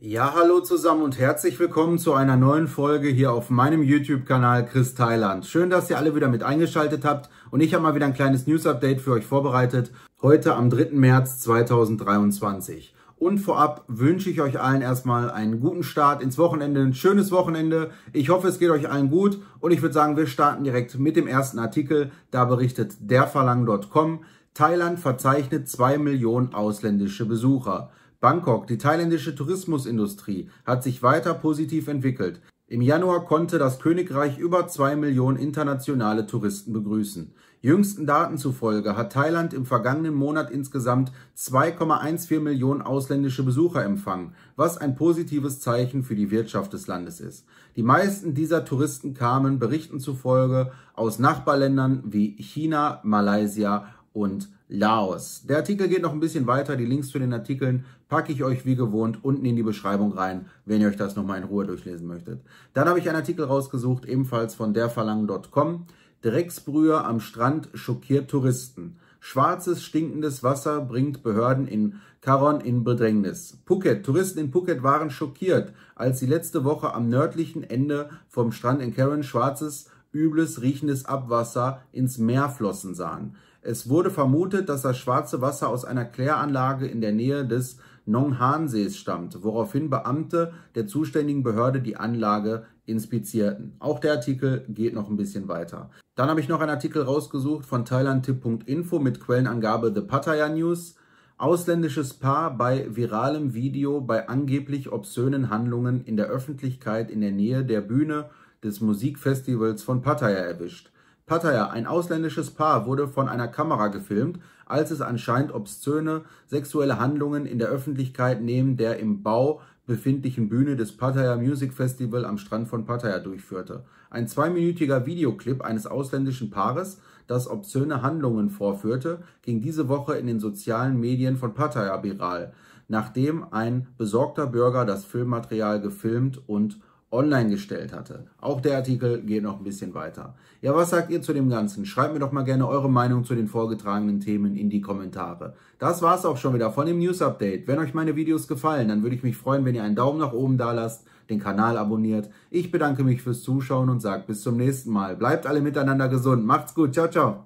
Ja, hallo zusammen und herzlich willkommen zu einer neuen Folge hier auf meinem YouTube-Kanal Chris Thailand. Schön, dass ihr alle wieder mit eingeschaltet habt und ich habe mal wieder ein kleines News-Update für euch vorbereitet, heute am 3. März 2023. Und vorab wünsche ich euch allen erstmal einen guten Start ins Wochenende, ein schönes Wochenende. Ich hoffe, es geht euch allen gut und ich würde sagen, wir starten direkt mit dem ersten Artikel. Da berichtet derverlang.com, Thailand verzeichnet zwei Millionen ausländische Besucher. Bangkok, die thailändische Tourismusindustrie, hat sich weiter positiv entwickelt. Im Januar konnte das Königreich über zwei Millionen internationale Touristen begrüßen. Jüngsten Daten zufolge hat Thailand im vergangenen Monat insgesamt 2,14 Millionen ausländische Besucher empfangen, was ein positives Zeichen für die Wirtschaft des Landes ist. Die meisten dieser Touristen kamen Berichten zufolge aus Nachbarländern wie China, Malaysia und Laos. Der Artikel geht noch ein bisschen weiter. Die Links zu den Artikeln packe ich euch wie gewohnt unten in die Beschreibung rein, wenn ihr euch das nochmal in Ruhe durchlesen möchtet. Dann habe ich einen Artikel rausgesucht, ebenfalls von derverlangen.com. Drecksbrühe am Strand schockiert Touristen. Schwarzes, stinkendes Wasser bringt Behörden in Karon in Bedrängnis. Phuket. Touristen in Phuket waren schockiert, als sie letzte Woche am nördlichen Ende vom Strand in Karon schwarzes, übles, riechendes Abwasser ins Meer flossen sahen. Es wurde vermutet, dass das schwarze Wasser aus einer Kläranlage in der Nähe des Nonghan-Sees stammt, woraufhin Beamte der zuständigen Behörde die Anlage inspizierten. Auch der Artikel geht noch ein bisschen weiter. Dann habe ich noch einen Artikel rausgesucht von thailandtipp.info mit Quellenangabe The Pattaya News. Ausländisches Paar bei viralem Video bei angeblich obszönen Handlungen in der Öffentlichkeit in der Nähe der Bühne des Musikfestivals von Pattaya erwischt. Pattaya, ein ausländisches Paar, wurde von einer Kamera gefilmt, als es anscheinend obszöne sexuelle Handlungen in der Öffentlichkeit neben der im Bau befindlichen Bühne des Pattaya Music Festival am Strand von Pattaya durchführte. Ein zweiminütiger Videoclip eines ausländischen Paares, das obszöne Handlungen vorführte, ging diese Woche in den sozialen Medien von Pattaya viral, nachdem ein besorgter Bürger das Filmmaterial gefilmt und online gestellt hatte. Auch der Artikel geht noch ein bisschen weiter. Ja, was sagt ihr zu dem Ganzen? Schreibt mir doch mal gerne eure Meinung zu den vorgetragenen Themen in die Kommentare. Das war's auch schon wieder von dem News Update. Wenn euch meine Videos gefallen, dann würde ich mich freuen, wenn ihr einen Daumen nach oben da lasst, den Kanal abonniert. Ich bedanke mich fürs Zuschauen und sage bis zum nächsten Mal. Bleibt alle miteinander gesund. Macht's gut. Ciao, ciao.